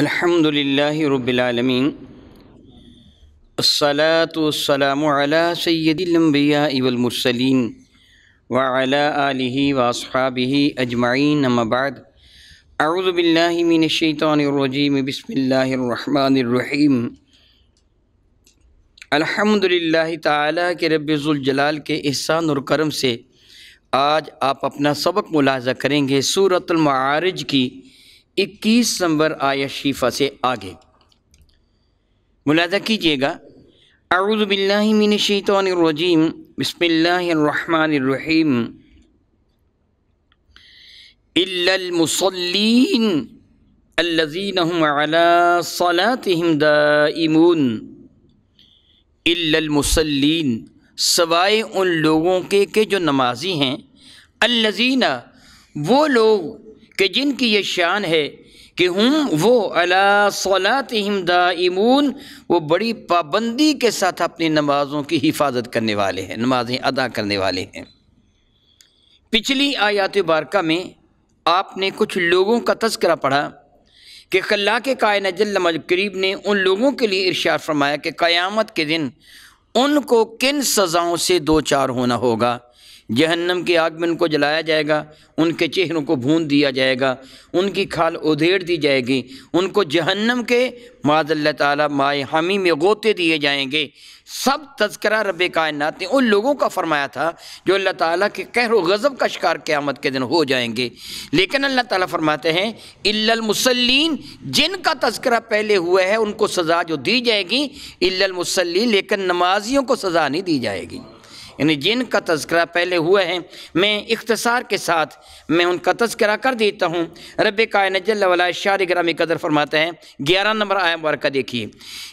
अल्हम्दुलिल्लाहि रब्बिल आलमीन अस्सलाम अला सय्यदिलम्बिया वल मुरसलीन व अला आलिहि व अस्हाबिहि अजमाइन अम्माबाद अऊज़ु बिल्लाहि मिनश शैतानिर रजीम बिस्मिल्लाहिर रहमानिर रहीम अल्हम्दुलिल्लाह ताला के रब्बुल जलाल के एहसान और करम से आज आप अपना सबक मुलाजा करेंगे सूरतुल मारिज की इक्कीस नंबर आय शीफ़ा से आगे मुलादा कीजिएगा शीतम बसमीम मुसलिन अल्लज़ीन सलातहम सवाए उन लोगों के के जो नमाजी हैं अल्लज़ीना वो लोग कि जिनकी ये शान है कि हम वो अला हमदा इमून वो बड़ी पाबंदी के साथ अपनी नमाज़ों की हिफाजत करने वाले हैं नमाज़ें अदा करने वाले हैं पिछली आयात बारका में आपने कुछ लोगों का तस्करा पढ़ा कि खल्ला के कायन जल करीब ने उन लोगों के लिए इर्शाद फरमाया कि क़यामत के दिन उनको किन सज़ाओं से दो चार होना होगा जहन्नम की आग में उनको जलाया जाएगा उनके चेहरों को भून दिया जाएगा उनकी खाल उधेड़ दी जाएगी उनको जहन्नम के माजल्ला ताली माय हामी में गोते दिए जाएंगे सब तस्करा रब कायनात ने उन लोगों का फरमाया था जो अल्लाह ताला के कहर गज़ब का शिकार क़्यामत के दिन हो जाएंगे लेकिन अल्लाह ताला फरमाते हैं इलामसलिन जिनका तस्करा पहले हुआ है उनको सज़ा जो दी जाएगी इलामसलिन लेकिन नमाजियों को सज़ा नहीं दी जाएगी यानी जिनका तस्करा पहले हुआ है मैं इख्तसार के साथ मैं उनका तस्करा कर देता हूँ रब कायनजल्ला शार ग्रामी कदर फरमाते हैं ग्यारह नंबर आया वर्क देखिए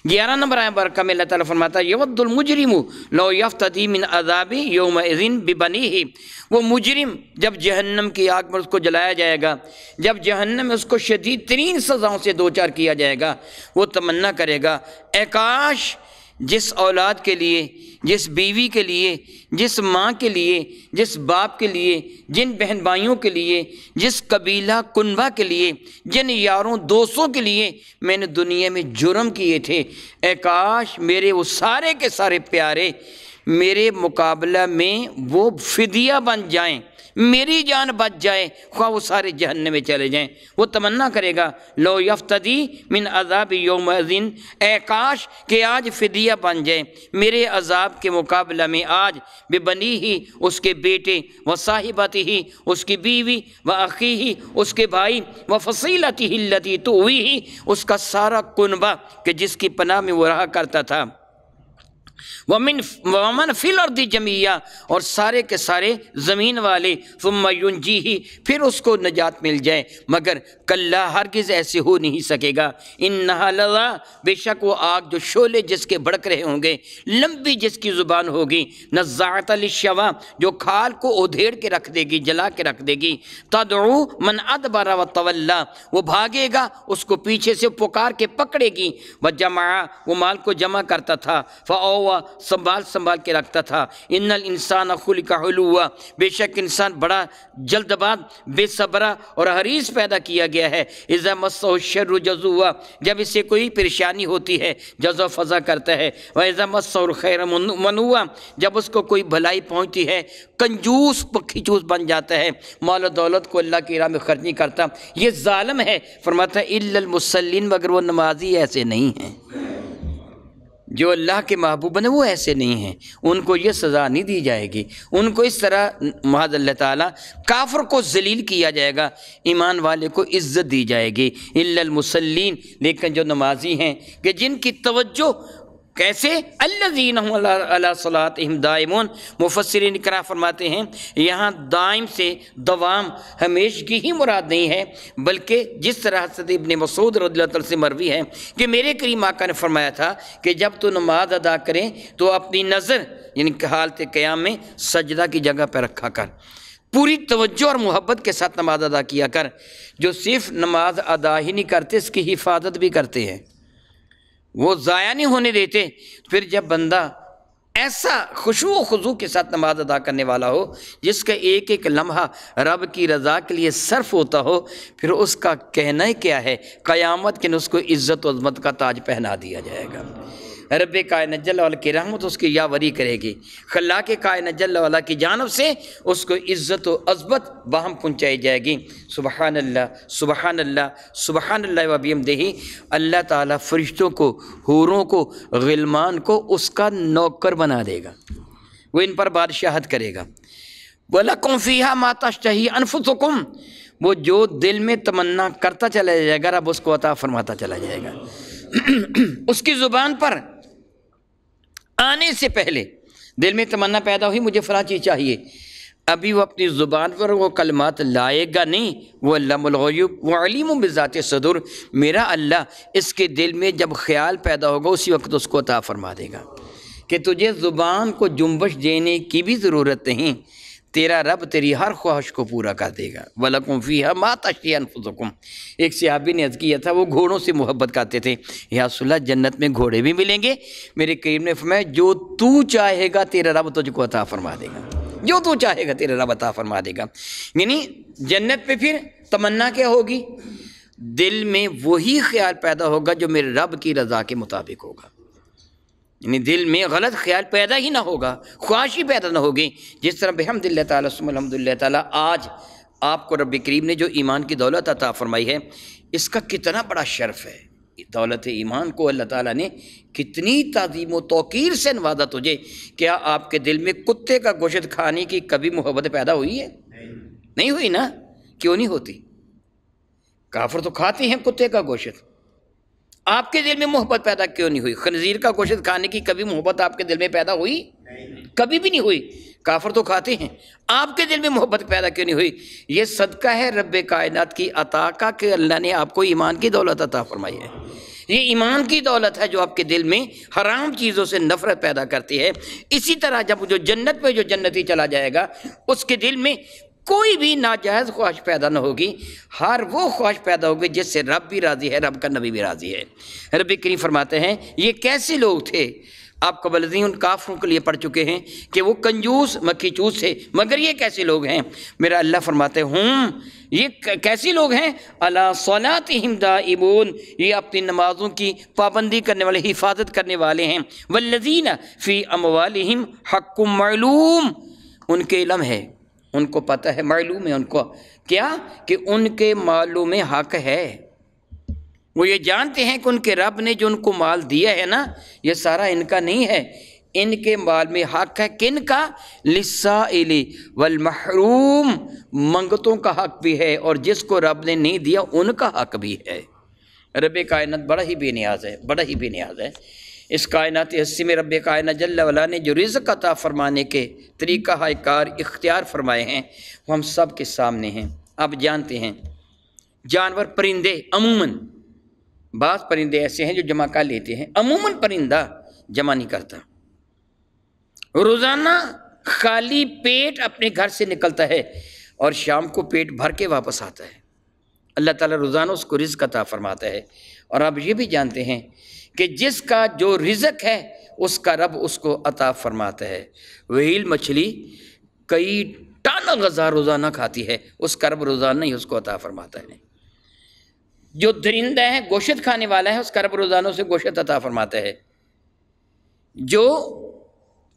ग्यारह नंबर आया वर्क में अल्लाह ताला फरमाता है यवद्दुलमुजरिम लो यफ्तदी मिन अदाबी योम दिन बिबनी ही वो मुजरिम जब जहन्नम की आग में उसको जलाया जाएगा जब जहन्नम में उसको शदीद तरीन सज़ाओं से दो चार किया जाएगा वो तमन्ना करेगा एकाश जिस औलाद के लिए जिस बीवी के लिए जिस माँ के लिए जिस बाप के लिए जिन बहन भाइयों के लिए जिस कबीला कुनबा के लिए जिन यारों दोस्तों के लिए मैंने दुनिया में जुर्म किए थे आकाश मेरे वो सारे के सारे प्यारे मेरे मुकाबला में वो फिदिया बन जाएं मेरी जान बच जाए ख्वा वो सारे जहन में चले जाएं वो तमन्ना करेगा लो यफ्तदी मिन अजाब योम दिन काश के आज फिदिया बन जाए मेरे अजाब के मुकाबला में आज बेबनी ही उसके बेटे व साहिबती ही उसकी बीवी व अखी ही उसके भाई व फसीलती लती तो हुई ही उसका सारा कुनबा कि जिसकी पनाह में वो रहा करता था वमिन वमन फिल और दी जमिया और सारे के सारे ज़मीन वाले फुमयुन जी ही फिर उसको नजात मिल जाए मगर कल्ला हरगिज़ ऐसे हो नहीं सकेगा इन नहला बेशक वो आग जो शोले जिसके भड़क रहे होंगे लंबी जिसकी ज़ुबान होगी नज़ात शवा जो खाल को उधेड़ के रख देगी जला के रख देगी तदरू मन अदबरा व तवल्ला वो भागेगा उसको पीछे से पुकार के पकड़ेगी व जमा वो माल को जमा करता था फ़ हुआ संभाल संभाल के रखता था इन्नल इंसान अखुल का हुआ बेशक इंसान बड़ा जल्दबाज बेसबरा और हरीस पैदा किया गया है इज़ा मस्सर जजू हुआ जब इसे कोई परेशानी होती है जजो फजा करता है वह इज़ा मस्सर खैर मन हुआ जब उसको कोई भलाई पहुँचती है कंजूस पक्की चूस बन जाता है माल दौलत को अल्लाह की राह में खर्च नहीं करता ये ालम है फरमाता है इल्लमसलिन मगर वो नमाजी ऐसे नहीं हैं जो अल्लाह के महबूब हैं वो ऐसे नहीं हैं उनको ये सज़ा नहीं दी जाएगी उनको इस तरह महाद ताला काफर को जलील किया जाएगा ईमान वाले को इज़्ज़त दी जाएगी मुसलिन लेकिन जो नमाजी हैं कि जिनकी तवज्जो कैसे अल्लाजीन मुफसर निकरा फरमाते हैं यहाँ दायम से दवाम हमेश की ही मुराद नहीं है बल्कि जिस तरह सद इबन मसूद रद्ल से मरवी है कि मेरे करीम आका ने फरमाया था कि जब तू नमाज अदा करें तो अपनी नज़र यानी हालत क़्याम में सजदा की जगह पर रखा कर पूरी तवज्जो और मोहब्बत के साथ नमाज अदा किया कर जो सिर्फ नमाज अदा ही नहीं करते इसकी हिफाजत भी करते हैं वो ज़ाया नहीं होने देते फिर जब बंदा ऐसा खुशू के साथ नमाज अदा करने वाला हो जिसका एक एक लम्हा रब की रज़ा के लिए सर्फ होता हो फिर उसका कहना ही क्या है क़यामत के उसको इज़्ज़त अजमत का ताज पहना दिया जाएगा रब कायन जल्ला की रहमत उसकी यावरी करेगी खल्ला के कायन जल्ला की जानब से उसको इज़्ज़त अजबत बहम पहुँचाई जाएगी सुबहान अल्लाह सुबहान अल्लाह सुबहान अल्लाह वबीम दही अल्लाह ताला फरिश्तों को हूरों को गलमान को उसका नौकर बना देगा वो इन पर बादशाहत करेगा बोला कौफिया माता शही अनफुसकुम वो जो दिल में तमन्ना करता चला जाएगा रब उसको अता फरमाता चला जाएगा उसकी ज़ुबान पर आने से पहले दिल में तमन्ना पैदा हुई मुझे फला चीज़ चाहिए अभी वो अपनी ज़ुबान पर वो कलमात लाएगा नहीं वो अल्लाहब व अलीम बज़ात सदुर मेरा अल्लाह इसके दिल में जब ख्याल पैदा होगा उसी वक्त उसको अता फरमा देगा कि तुझे ज़ुबान को जुम्बश देने की भी ज़रूरत नहीं तेरा रब तेरी हर ख्वाहिश को पूरा कर देगा वलकुम फ़ी है माताशी अनफुसकुम एक सिहाबी ने अर्ज़ किया था वो घोड़ों से मोहब्बत करते थे यासल्ला जन्नत में घोड़े भी मिलेंगे मेरे करीम ने फरमाया जो तू चाहेगा तेरा रब तुझको अता फरमा देगा जो तू चाहेगा तेरा रब अता फरमा देगा यानी जन्नत में फिर तमन्ना क्या होगी दिल में वही ख्याल पैदा होगा जो मेरे रब की रज़ा के मुताबिक होगा यानी दिल में गलत ख्याल पैदा ही ना होगा ख्वाहिश ही पैदा ना होगी जिस तरह बेहमदिल्ला तमदल ताली आज आपको रब करीब ने जो ईमान की दौलत अता फरमाई है इसका कितना बड़ा शर्फ है दौलत ईमान को अल्लाह ताला ने कितनी तज़ीम व तोकीर से नवाजा तुझे क्या आपके दिल में कुत्ते का गोशत खाने की कभी मोहब्बत पैदा हुई है नहीं, नहीं हुई ना क्यों नहीं होती काफर तो खाते हैं कुत्ते का गोशत आपके दिल में मोहब्बत पैदा क्यों नहीं हुई खनजीर का गोश्त खाने की कभी मोहब्बत आपके दिल में पैदा हुई कभी भी नहीं हुई काफर तो खाते हैं आपके दिल में मोहब्बत पैदा क्यों नहीं हुई ये सदका है रब कायनात की अता का कि अल्लाह ने आपको ईमान की दौलत अता फरमाई है ये ईमान की दौलत है जो आपके दिल में हराम चीज़ों से नफरत पैदा करती है इसी तरह जब जो जन्नत में जो जन्नती चला जाएगा उसके दिल में कोई भी नाजायज़ ख्वाहिश पैदा ना होगी हर वो ख्वाहिश पैदा होगी जिससे रब भी राज़ी है रब का नबी भी राज़ी है रब करीम फरमाते हैं ये कैसे लोग थे आप कबल उन काफ़रों के लिए पढ़ चुके हैं कि वो कंजूस मक्खी चूस थे मगर ये कैसे लोग हैं मेरा अल्लाह फरमाते हूँ ये कैसे लोग हैं अला सोनात हिमदा इबोन ये अपनी नमाज़ों की पाबंदी करने वाले हिफाजत करने वाले हैं वल्लजीना फ़ी अमवालम हकुम मलूम उनके इलम है उनको पता है मालूम है उनको क्या कि उनके मालूम हक है वो ये जानते हैं कि उनके रब ने जो उनको माल दिया है ना ये सारा इनका नहीं है इनके माल में हक है किन का लिस्सा इली वल महरूम मंगतों का हक भी है और जिसको रब ने नहीं दिया उनका हक भी है रब कायनत बड़ा ही बेनियाज है बड़ा ही बेनियाज है इस कायनत हस्सी में रब कायन जल्ला वाला ने जो रिज़ अता फ़रमाने के तरीक़ा कार इख्तियार फरमाए हैं वो हम सब के सामने हैं आप जानते हैं जानवर परिंदे अमूमन बास परिंदे ऐसे हैं जो जमा कर लेते हैं अमूमन परिंदा जमा नहीं करता रोज़ाना खाली पेट अपने घर से निकलता है और शाम को पेट भर के वापस आता है अल्लाह ताला रोज़ाना उसको रिज़ अता फ़रमाता है और आप ये भी जानते हैं कि जिसका जो रिजक है उसका रब उसको अता फरमाता है वहील मछली कई टन गजा रोज़ाना खाती है उसका रब रोज़ाना ही उसको अता फरमाता है जो दरिंदा है गोशत खाने वाला है उसका रब रोज़ाना उसे गोशत अता फरमाता है जो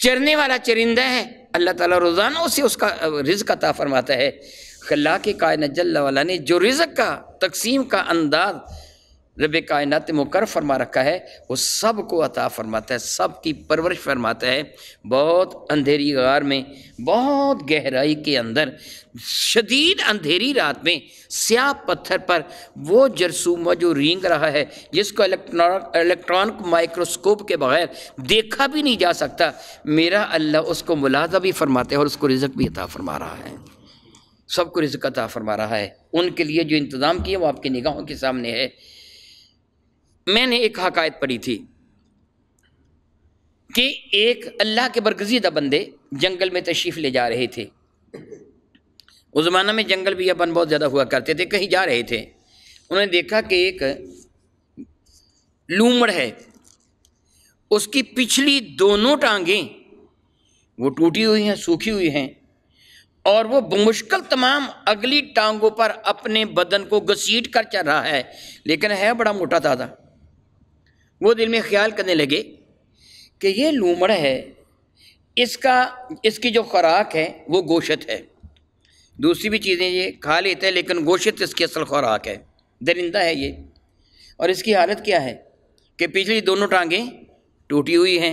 चरने वाला चरिंदा है अल्लाह ताला रोज़ाना उसे उसका रिज़ अता फरमाता है खल्ला के कायन जल्ला ने जो रिज्क का तकसीम का अंदाज़ रब कायनत मुकर फरमा रखा है वो सब को अता फरमाता है सब की परवरिश फरमाता है बहुत अंधेरी गार में बहुत गहराई के अंदर शदीद अंधेरी रात में स्याह पत्थर पर वो जरसूमा जो रेंग रहा है जिसको इलेक्ट्रॉनिक इलेक्ट्रॉनिक माइक्रोस्कोप के बगैर देखा भी नहीं जा सकता मेरा अल्लाह उसको मुलाजा भी फरमाते हैं और उसको रिजक भी अता फरमा रहा है सबको रिजक अता फरमा रहा है उनके लिए जो इंतज़ाम किया वो आपकी निगाहों के सामने है मैंने एक हकायत पढ़ी थी कि एक अल्लाह के बरगजीदा बंदे जंगल में तशरीफ़ ले जा रहे थे उस ज़माना में जंगल भी अपन बहुत ज़्यादा हुआ करते थे कहीं जा रहे थे उन्होंने देखा कि एक लूमड़ है उसकी पिछली दोनों टांगें वो टूटी हुई हैं सूखी हुई हैं और वो मुश्किल तमाम अगली टांगों पर अपने बदन को घसीट कर चल रहा है लेकिन है बड़ा मोटा ताज़ा वो दिल में ख्याल करने लगे कि ये लूमड़ है इसका इसकी जो खुराक है वो गोशत है दूसरी भी चीज़ें ये खा लेते हैं लेकिन गोशत इसकी असल खुराक है दरिंदा है ये और इसकी हालत क्या है कि पिछली दोनों टांगें टूटी हुई हैं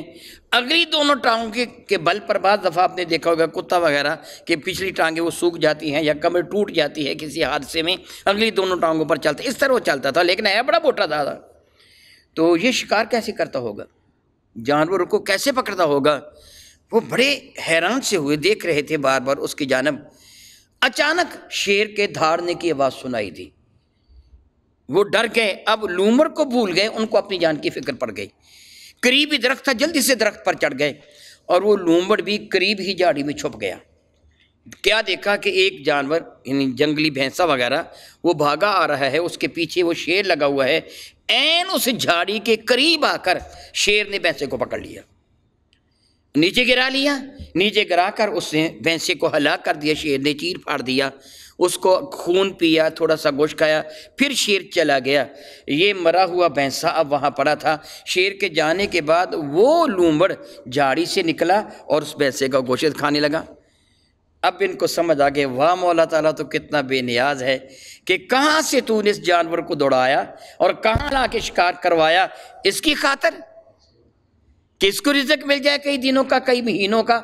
अगली दोनों टांगों के, के बल पर बाद दफ़ा आपने देखा होगा कुत्ता वगैरह कि पिछली टांगें वो सूख जाती हैं या कमर टूट जाती है किसी हादसे में अगली दोनों टांगों पर चलता इस तरह वो चलता था लेकिन है बड़ा था, था तो ये शिकार कैसे करता होगा जानवरों को कैसे पकड़ता होगा वो बड़े हैरान से हुए देख रहे थे बार बार उसकी जानब अचानक शेर के धारने की आवाज़ सुनाई दी वो डर गए अब लूमर को भूल गए उनको अपनी जान की फिक्र पड़ गई करीबी दरख्त था जल्दी से दरख्त पर चढ़ गए और वो लूमड़ भी करीब ही झाड़ी में छुप गया क्या देखा कि एक जानवर यानी जंगली भैंसा वगैरह वो भागा आ रहा है उसके पीछे वो शेर लगा हुआ है एन उस झाड़ी के करीब आकर शेर ने भैंसे को पकड़ लिया नीचे गिरा लिया नीचे गिरा कर उसने भैंसे को हला कर दिया शेर ने चीर फाड़ दिया उसको खून पिया थोड़ा सा गोश खाया फिर शेर चला गया ये मरा हुआ भैंसा अब वहाँ पड़ा था शेर के जाने के बाद वो लूमड़ झाड़ी से निकला और उस भैंसे का गोशत खाने लगा अब इनको समझ आ गया वाह मौला ताला तो कितना बेनियाज है कि कहां से तूने इस जानवर को दौड़ाया और कहाँ ला के शिकार करवाया इसकी खातर किसको रिजक मिल जाए कई दिनों का कई महीनों का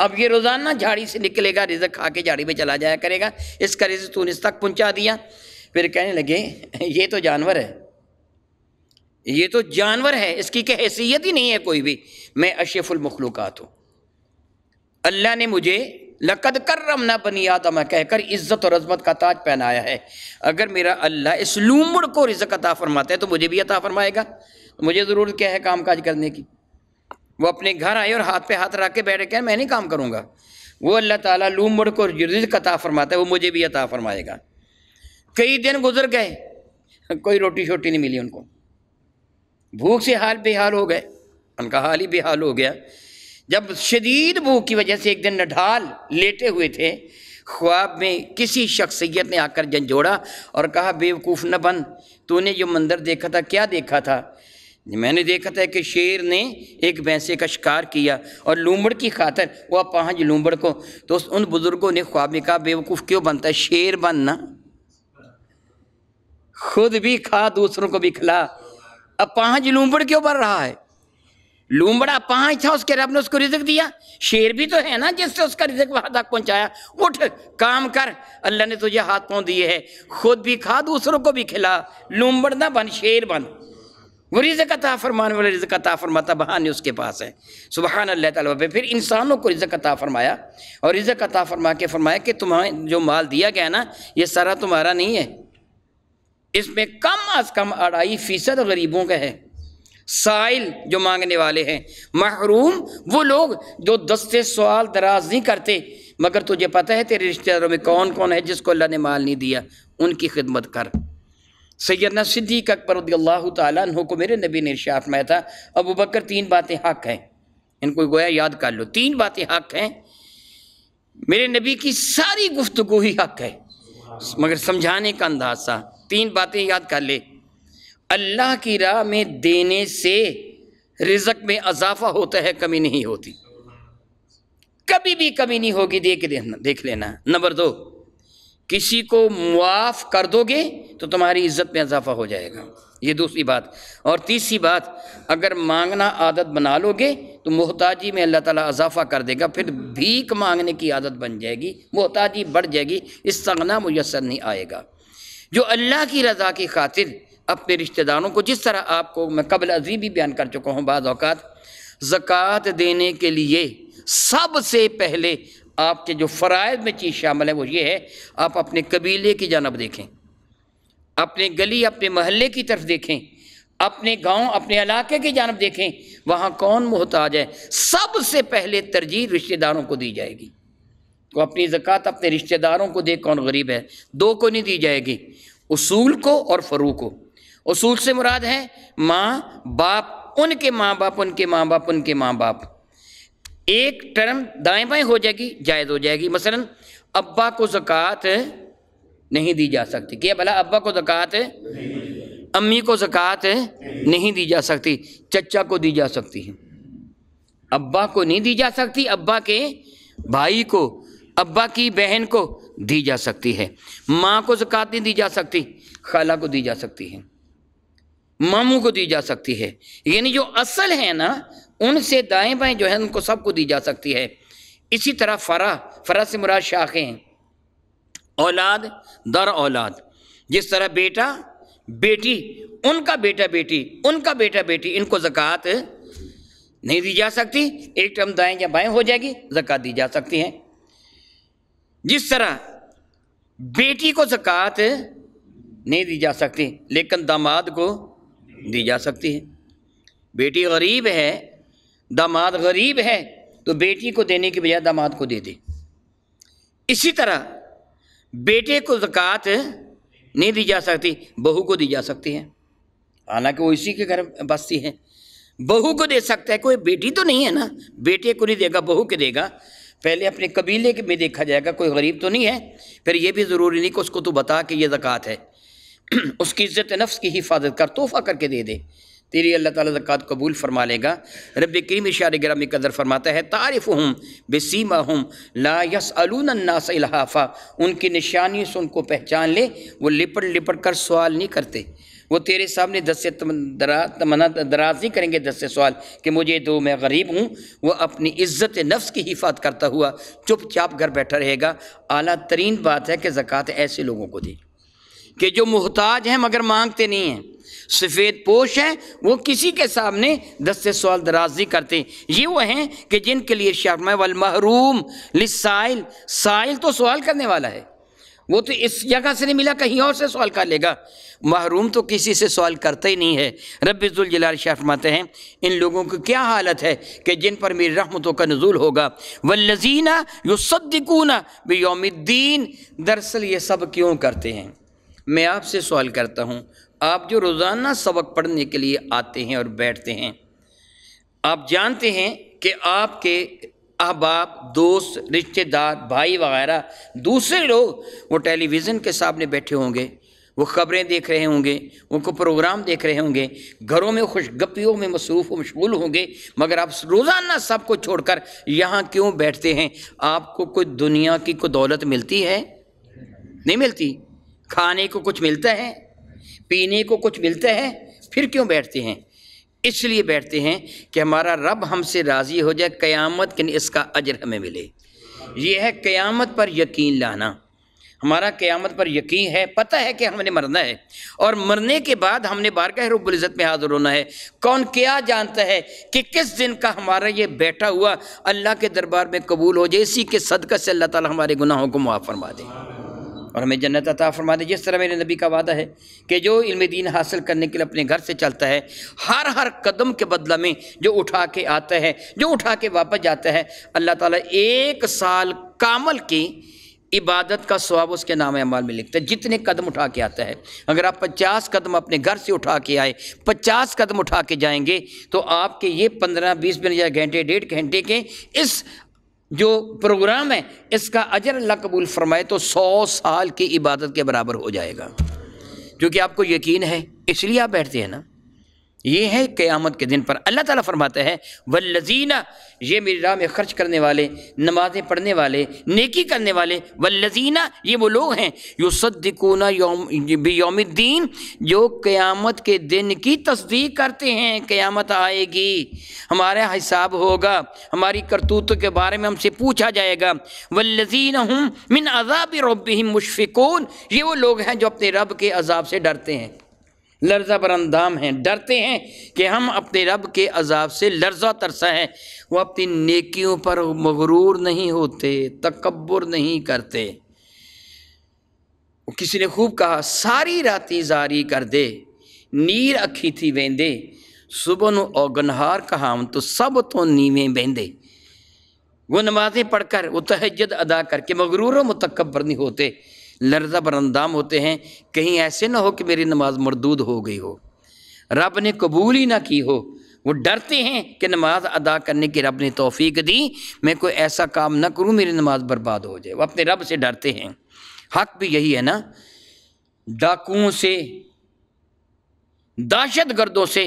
अब ये रोज़ाना झाड़ी से निकलेगा रिजक खा के झाड़ी में चला जाया करेगा इसका रिजक तूने इस तक पहुंचा दिया फिर कहने लगे ये तो जानवर है ये तो जानवर है इसकी क्या हैसियत ही नहीं है कोई भी मैं अशफुलमखलूक हूँ अल्लाह ने मुझे लकद करम ना बनी आदम कहकर इज़्ज़त और अजमत का ताज पहनाया है अगर मेरा अल्लाह इस लूमड़ को रिजक अता फरमाता है तो मुझे भी अता फरमाएगा तो मुझे ज़रूरत क्या है काम काज करने की वो अपने घर आए और हाथ पे हाथ रख के बैठे कह मैं नहीं काम करूँगा वो अल्लाह ताला लूमड़ को रिजक अता फरमाता है वो मुझे भी अता फरमाएगा कई दिन गुजर गए कोई रोटी शोटी नहीं मिली उनको भूख से हाल बेहाल हो गए उनका हाल ही बेहाल हो गया जब शदीद भूख की वजह से एक दिन नढाल लेटे हुए थे ख्वाब में किसी शख्सियत ने आकर झंझोड़ा और कहा बेवकूफ़ न बन तूने जो मंदिर देखा था क्या देखा था मैंने देखा था कि शेर ने एक भैंसे का शिकार किया और लूमड़ की खातर वह पहुँच लूमड़ को तो उन बुज़ुर्गों ने ख्वाब में कहा बेवकूफ़ क्यों बनता है शेर बनना खुद भी खा दूसरों को भी खिला अब पाँच लूमड़ क्यों बन रहा है लूमड़ा पांच था उसके रब ने उसको रिजक दिया शेर भी तो है ना जिससे उसका रिजक वहां तक पहुंचाया उठ काम कर अल्लाह ने तुझे हाथ पाँव दिए है खुद भी खा दूसरों को भी खिला लूमबड़ ना बन शेर बन वो रिजक अता फरमाने वाले रिजक अता फरमाता बहाने उसके पास है सुबह अल्लाह तला फिर इंसानों को रिजक अता फरमाया और रिजक अता फरमा के फरमाया कि तुम्हें जो माल दिया गया ना ये सारा तुम्हारा नहीं है इसमें कम अज़ कम अढ़ाई फ़ीसद गरीबों का है साइल जो मांगने वाले हैं महरूम वो लोग जो दस्ते सवाल दराज नहीं करते मगर तुझे पता है तेरे रिश्तेदारों में कौन कौन है जिसको अल्लाह ने माल नहीं दिया उनकी खिदमत कर सैदना सिद्दीक अकबर अल्लाह तु को मेरे नबी ने इर्शा में था अबू बकर तीन बातें हक हैं इनको गोया याद कर लो तीन बातें हक हैं मेरे नबी की सारी गुफ्तु ही हक है मगर समझाने का अंदाज सा तीन बातें याद कर ले अल्लाह की राह में देने से रिजक में अजाफा होता है कमी नहीं होती कभी भी कमी नहीं होगी देख देना देख लेना नंबर दो किसी को मुआफ़ कर दोगे तो तुम्हारी इज्जत में इजाफा हो जाएगा ये दूसरी बात और तीसरी बात अगर मांगना आदत बना लोगे तो मोहताजी में अल्लाह ताला इजाफा कर देगा फिर भीख मांगने की आदत बन जाएगी मोहताजी बढ़ जाएगी इस संगना मुयसर नहीं आएगा जो अल्लाह की रज़ा की खातिर अपने रिश्तेदारों को जिस तरह आपको मैं कबल अजीब भी बयान कर चुका हूँ बाद अवकात ज़क़़त देने के लिए सबसे पहले आपके जो फ़रज़ में चीज़ शामिल है वो ये है आप अपने कबीले की जानब देखें अपने गली अपने महल्ले की तरफ देखें अपने गांव अपने इलाके की जानब देखें वहाँ कौन मोहताज है सबसे पहले तरजीह रिश्तेदारों को दी जाएगी तो अपनी ज़क़़त अपने रिश्तेदारों को दे कौन गरीब है दो को नहीं दी जाएगी उसूल को और फ़रू को उसूल से मुराद है माँ बाप उनके माँ बाप उनके माँ बाप उनके माँ बाप एक टर्म दाएं बाएं हो जाएगी जायज़ हो जाएगी मसलन अब्बा को ज़क़़त नहीं दी जा सकती क्या भला अब्बा को ज़क़़त अम्मी को ज़क़़त नहीं दी जा सकती चचा को दी जा सकती है अब्बा को नहीं दी जा सकती अब्बा के भाई को अब्बा की बहन को दी जा सकती है माँ को ज़क़़त नहीं दी जा सकती खाला को दी जा सकती है मामू को दी जा सकती है यानी जो असल है ना उनसे दाएं बाएं जो है उनको सबको दी जा सकती है इसी तरह फरा फरा से मुराद शाखें हैं औलाद दर औलाद जिस तरह बेटा बेटी उनका बेटा बेटी उनका बेटा बेटी इनको ज़क़़त नहीं दी जा सकती एक टर्म दाएं या बाएं हो जाएगी ज़क़़त दी जा सकती है जिस तरह बेटी को ज़क़़त नहीं दी जा सकती लेकिन दामाद को दी जा सकती है बेटी गरीब है दामाद गरीब है तो बेटी को देने की बजाय दामाद को दे दे इसी तरह बेटे को ज़क़़त नहीं दी जा सकती बहू को दी जा सकती है हालांकि वो इसी के घर बसती है बहू को दे सकता है कोई बेटी तो नहीं है ना बेटे को नहीं देगा बहू के देगा पहले अपने कबीले के में देखा जाएगा कोई गरीब तो नहीं है फिर ये भी ज़रूरी नहीं कि उसको तो बता कि ये ज़क़़त है उसकी इज़्ज़त नफ्स की हिफाजत कर तोहफ़ा करके दे दे तेरी अल्लाह ताला तक़ात कबूल फरमा लेगा रब करीम शार ग्रामी कदर फरमाता है तारफ़ हूँ बेसीमा हूँ ला यस अलूनन्नास इलहाफ़ा उनकी निशानी से उनको पहचान ले वो लिपट लिपट कर सवाल नहीं करते वो तेरे सामने दस से दरा तमना दराज नहीं करेंगे दस से सवाल कि मुझे दो मैं गरीब हूँ वह अपनी इज़्ज़त नफ्स की हिफात करता हुआ चुपचाप घर बैठा रहेगा अली तरीन बात है कि ज़क़़त ऐसे लोगों को दी कि जो मोहताज हैं मगर मांगते नहीं हैं सफ़ेद पोश हैं वो किसी के सामने दस से सवाल दराजी करते ये वो हैं कि जिनके लिए शर्मा वल महरूम लिसाइल साइल तो सवाल करने वाला है वो तो इस जगह से नहीं मिला कहीं और से सवाल कर लेगा महरूम तो किसी से सवाल करता ही नहीं है रब्ज़ुलजलाल शाह फरमाते हैं इन लोगों की क्या हालत है कि जिन पर मेरी रहमतों का नजूल होगा वल्लजीना बे योमद्दीन दरअसल ये सब क्यों करते हैं मैं आपसे सवाल करता हूँ आप जो रोज़ाना सबक पढ़ने के लिए आते हैं और बैठते हैं आप जानते हैं कि आपके अहबाब दोस्त रिश्तेदार भाई वगैरह दूसरे लोग वो टेलीविज़न के सामने बैठे होंगे वो खबरें देख रहे होंगे उनको प्रोग्राम देख रहे होंगे घरों में खुशगपियों में मसरूफ़ मशगूल होंगे मगर आप रोज़ाना सबको छोड़कर यहाँ क्यों बैठते हैं आपको कोई दुनिया की कोई दौलत मिलती है नहीं मिलती खाने को कुछ मिलता है पीने को कुछ मिलता है फिर क्यों बैठते हैं इसलिए बैठते हैं कि हमारा रब हमसे राज़ी हो जाए क़यामत के इसका अजर हमें मिले ये है क़यामत पर यकीन लाना हमारा क़यामत पर यकीन है पता है कि हमने मरना है और मरने के बाद हमने बारगाह रब्ज़त में हाज़िर होना है कौन क्या जानता है कि किस दिन का हमारा ये बैठा हुआ अल्लाह के दरबार में कबूल हो जाए इसी के सदक़ से अल्लाह ताला हमारे गुनाहों को मुआफ़ फरमा दे और हमें जन्नत अता फरमा दे जिस तरह मेरे नबी का वादा है कि जो इल्म दीन हासिल करने के लिए अपने घर से चलता है हर हर कदम के बदला में जो उठा के आता है जो उठा के वापस जाता है अल्लाह ताला एक साल कामल की इबादत का स्वाब उसके नाम अमाल में लिखता है जितने कदम उठा के आता है अगर आप पचास कदम अपने घर से उठा के आए पचास कदम उठा के जाएंगे तो आपके ये पंद्रह बीस मिनट या घंटे डेढ़ घंटे के इस जो प्रोग्राम है इसका अजर अल्लाह कबूल फरमाए तो सौ साल की इबादत के बराबर हो जाएगा क्योंकि आपको यकीन है इसलिए आप बैठते हैं ना ये है क़यामत के दिन पर अल्लाह ताला फरमाता है वल्लजीना ये मेरी राह में खर्च करने वाले नमाज़ें पढ़ने वाले नेकी करने वाले वल्लजीना ये वो लोग हैं युसद्दिकूना योम योमद्दीन जो क़यामत के दिन की तस्दीक करते हैं क़यामत आएगी हमारा हिसाब होगा हमारी करतूतों के बारे में हमसे पूछा जाएगा वल्लजीन हम मिन अजाब रब मुशफ़िकून ये वो लोग हैं जो अपने रब के अजाब से डरते हैं लर्जा अंदाम हैं डरते हैं कि हम अपने रब के अजाब से लर्जा तरसा है वो अपनी नेकियों पर मगरूर नहीं होते तकबर नहीं करते किसी ने खूब कहा सारी राती जारी कर दे नीर अखी थी वेंदे सुबह औगनहार कहा तो सब तो नीवे बेंदे वो नमाज़ें पढ़कर वो तहजद अदा करके मगरूर मतकबर नहीं होते लर्जा बरंदाम होते हैं कहीं ऐसे ना हो कि मेरी नमाज मरदूद हो गई हो रब ने कबूल ही ना की हो वो डरते हैं कि नमाज अदा करने की रब ने तोफ़ी दी मैं कोई ऐसा काम ना करूँ मेरी नमाज बर्बाद हो जाए वो अपने रब से डरते हैं हक भी यही है ना डाकुओं से दहशत गर्दों से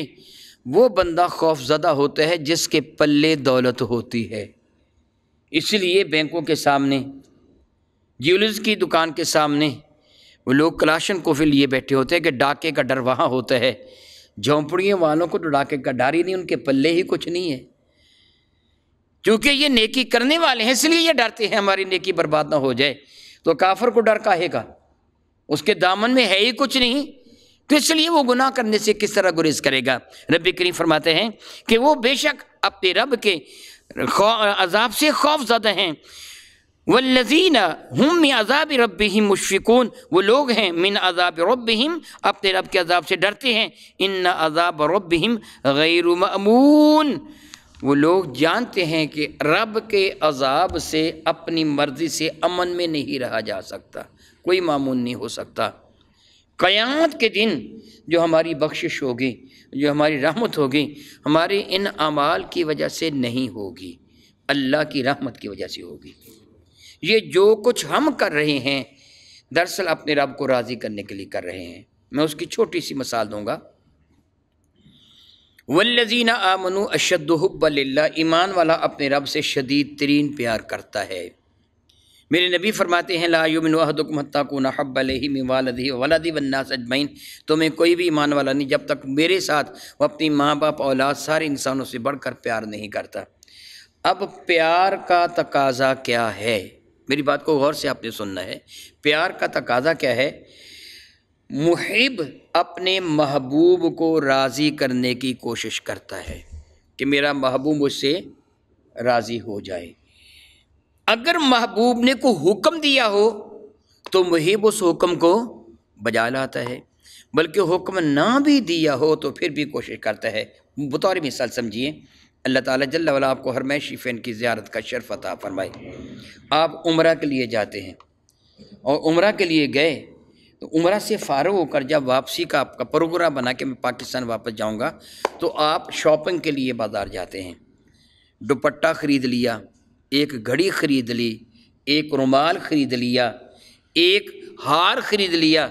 वो बंदा खौफजदा होता है जिसके पल्ले दौलत होती है इसलिए बैंकों के सामने ज्वेलर्स की दुकान के सामने वो लोग कलाशन कोफे लिए बैठे होते हैं कि डाके का डर वहाँ होता है झोंपड़ियों वालों को तो डाके का डर ही नहीं उनके पल्ले ही कुछ नहीं है क्योंकि ये नेकी करने वाले हैं इसलिए ये डरते हैं हमारी नेकी बर्बाद ना हो जाए तो काफर को डर काहेगा उसके दामन में है ही कुछ नहीं तो इसलिए वो गुनाह करने से किस तरह गुरेज करेगा रबी करीम फरमाते हैं कि वो बेशक अपने रब के अजाब से खौफ ज़्यादा हैं वल्लजीना हम मिन अजाब रब ही मुशफ़िकून वो लोग हैं मिन अजाब रब हिम अपने रब के अजाब से डरते हैं इन अजाब रब हिम गैर ममून वो लोग जानते हैं कि रब के अजाब से अपनी मर्ज़ी से अमन में नहीं रहा जा सकता कोई मामून नहीं हो सकता क़यामत के दिन जो हमारी बख्शिश होगी जो हमारी रहमत होगी हमारे इन अमाल की वजह से नहीं होगी अल्लाह की रहमत की वजह से होगी ये जो कुछ हम कर रहे हैं दरअसल अपने रब को राज़ी करने के लिए कर रहे हैं मैं उसकी छोटी सी मिसाल दूंगा वल्लजीना आमनु अशदुहब्बल्ला ईमान वाला अपने रब से शदीद तरीन प्यार करता है मेरे नबी फरमाते हैं लायुमिनहदमत्ता को नहब अलही में वालदी वलदी वन्नास सजमैन तुम्हें कोई भी ईमान वाला नहीं जब तक मेरे साथ वो अपनी माँ बाप औलाद सारे इंसानों से बढ़कर प्यार नहीं करता अब प्यार का तकाजा क्या है मेरी बात को गौर से आपने सुनना है प्यार का तकाजा क्या है मुहिब अपने महबूब को राज़ी करने की कोशिश करता है कि मेरा महबूब मुझसे राज़ी हो जाए अगर महबूब ने को हुक्म दिया हो तो मुहिब उस हुक्म को बजा लाता है बल्कि हुक्म ना भी दिया हो तो फिर भी कोशिश करता है बतौर मिसाल समझिए अल्लाह ताला जल्ल वाला आपको मैं शिफेन की ज्यारत का शरफ अता फरमाए आप उम्र के लिए जाते हैं और उम्र के लिए गए तो उम्र से फ़ारग होकर जब वापसी का आपका प्रोग्राम बना के मैं पाकिस्तान वापस जाऊँगा तो आप शॉपिंग के लिए बाज़ार जाते हैं दुपट्टा ख़रीद लिया एक घड़ी ख़रीद ली एक रुमाल ख़रीद लिया एक हार ख़रीद लिया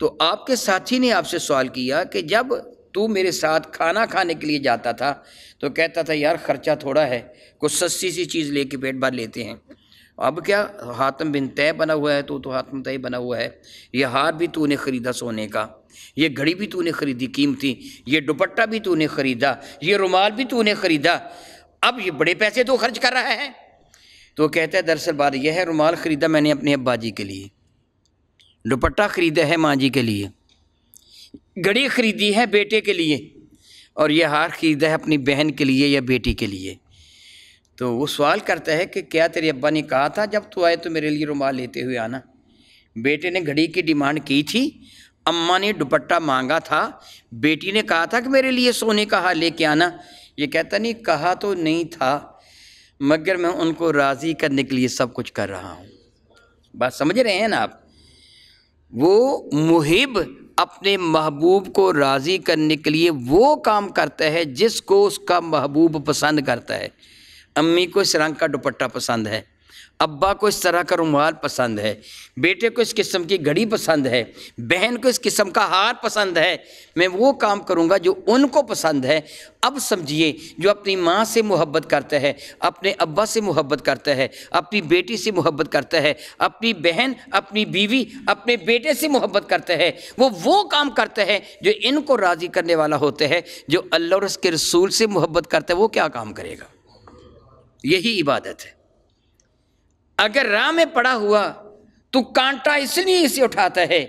तो आपके साथी ने आपसे सवाल किया कि जब तू मेरे साथ खाना खाने के लिए जाता था तो कहता था यार ख़र्चा थोड़ा है कुछ सस्ती सी चीज़ लेके पेट भर लेते हैं अब क्या हातम बिन तय बना हुआ है तो तो हातम तय बना हुआ है ये हार भी तूने ख़रीदा सोने का ये घड़ी भी तूने ख़रीदी कीमती ये दुपट्टा भी तूने ख़रीदा ये रुमाल भी तूने ख़रीदा अब ये बड़े पैसे तो खर्च कर रहा है तो कहता है दरअसल बात यह है रुमाल ख़रीदा मैंने अपने अब्बा जी के लिए दुपट्टा ख़रीदा है माँ जी के लिए घड़ी ख़रीदी है बेटे के लिए और यह हार ख़रीदा है अपनी बहन के लिए या बेटी के लिए तो वो सवाल करता है कि क्या तेरे अब्बा ने कहा था जब तू आए तो मेरे लिए रुमाल लेते हुए आना बेटे ने घड़ी की डिमांड की थी अम्मा ने दुपट्टा मांगा था बेटी ने कहा था कि मेरे लिए सोने का हार लेके आना ये कहता नहीं कहा तो नहीं था मगर मैं उनको राज़ी करने के लिए सब कुछ कर रहा हूँ बात समझ रहे हैं ना आप वो मुहिब अपने महबूब को राज़ी करने के लिए वो काम करता है जिसको उसका महबूब पसंद करता है अम्मी को इस रंग का दुपट्टा पसंद है अब्बा को इस तरह का रुमाल पसंद है बेटे को इस किस्म की घड़ी पसंद है बहन को इस किस्म का हार पसंद है मैं वो काम करूँगा जो उनको पसंद है अब समझिए जो अपनी माँ से मोहब्बत करता है अपने अब्बा से मोहब्बत करता है अपनी बेटी से मोहब्बत करता है अपनी बहन अपनी बीवी अपने बेटे से मोहब्बत करता है वो वो काम करता है जो इनको राज़ी करने वाला होता है जो अल्लाह और उसके रसूल से मोहब्बत करता है वो क्या काम करेगा यही इबादत है अगर राह में पड़ा हुआ तो कांटा इसलिए इसे उठाता है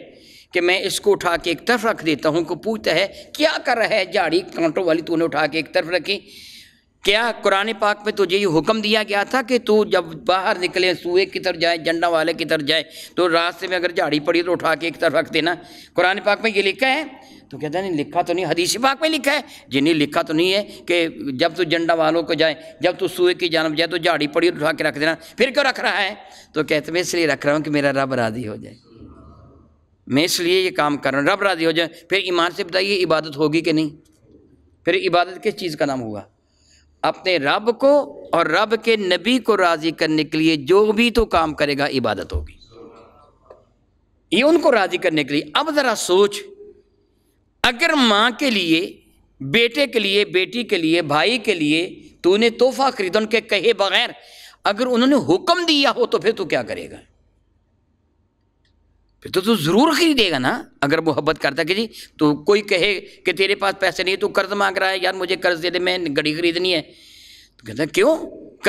कि मैं इसको उठा के एक तरफ रख देता हूँ को पूछता है क्या कर रहा है झाड़ी कांटों वाली तूने उठा के एक तरफ रखी क्या कुरान पाक में तुझे ये हुक्म दिया गया था कि तू जब बाहर निकले सूए की तरफ जाए झंडा वाले की तरफ जाए तो रास्ते में अगर झाड़ी पड़ी तो उठा के एक तरफ रख देना कुरान पाक में ये लिखा है तो कहते नहीं लिखा तो नहीं हदीसी पाक में लिखा है जिन्हें लिखा तो नहीं है कि जब तू जंडा वालों को जाए जब तू सूए की जानब जाए तो झाड़ी पड़ी उठा के रख देना फिर क्यों रख रहा है तो कहते मैं इसलिए रख रहा हूँ कि मेरा रब राजी हो जाए मैं इसलिए ये काम कर रहा हूँ रब राजी हो जाए फिर ईमान से बताइए इबादत होगी कि नहीं फिर इबादत किस चीज़ का नाम हुआ अपने रब को और रब के नबी को राज़ी करने के लिए जो भी तो काम करेगा इबादत होगी ये उनको राज़ी करने के लिए अब ज़रा सोच अगर माँ के लिए बेटे के लिए बेटी के लिए भाई के लिए तो उन्हें तोहफा खरीदा उनके कहे बगैर अगर उन्होंने हुक्म दिया हो तो फिर तू क्या करेगा फिर तो तू ज़रूर खरीदेगा ना अगर मोहब्बत करता कि जी तो कोई कहे कि तेरे पास पैसे नहीं तू कर्ज़ मांग रहा है यार मुझे कर्ज़ दे दे मैं घड़ी खरीदनी है तो कहता क्यों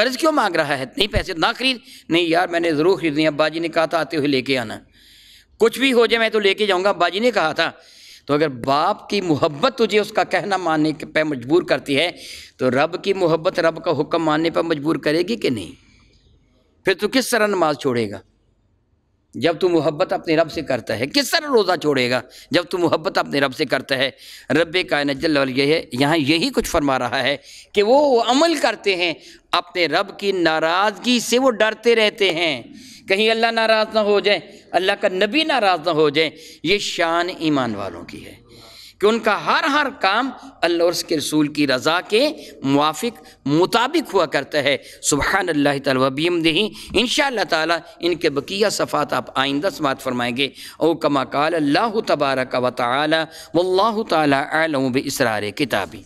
कर्ज़ क्यों मांग रहा है नहीं पैसे ना खरीद नहीं यार मैंने ज़रूर खरीदनी अब्बा जी ने कहा था आते हुए लेके आना कुछ भी हो जाए मैं तो लेके जाऊँगा अब्बा जी ने कहा था तो अगर बाप की मोहब्बत तुझे उसका कहना मानने पर मजबूर करती है तो रब की मोहब्बत रब का हुक्म मानने पर मजबूर करेगी कि नहीं फिर तू किस तरह नमाज छोड़ेगा जब तू मोहब्बत अपने रब से करता है किस तरह रोज़ा छोड़ेगा जब तू मोहब्बत अपने रब से करता है रब का नजल ये है यहाँ यही कुछ फरमा रहा है कि वो अमल करते हैं अपने रब की नाराज़गी से वो डरते रहते हैं कहीं अल्लाह नाराज़ ना हो जाए अल्लाह का नबी नाराज़ ना हो जाए ये शान ईमान वालों की है कि उनका हर हर काम अल्लाह और उसके रसूल की रज़ा के मुआफिक मुताबिक हुआ करता है सुबहान अल्लाह तबीम दही इन ताला इनके बकिया सफ़ात आप आइंदा समात फरमाएंगे ओ कमा कल अल्लाह तबारक व ताली तसरार किताबी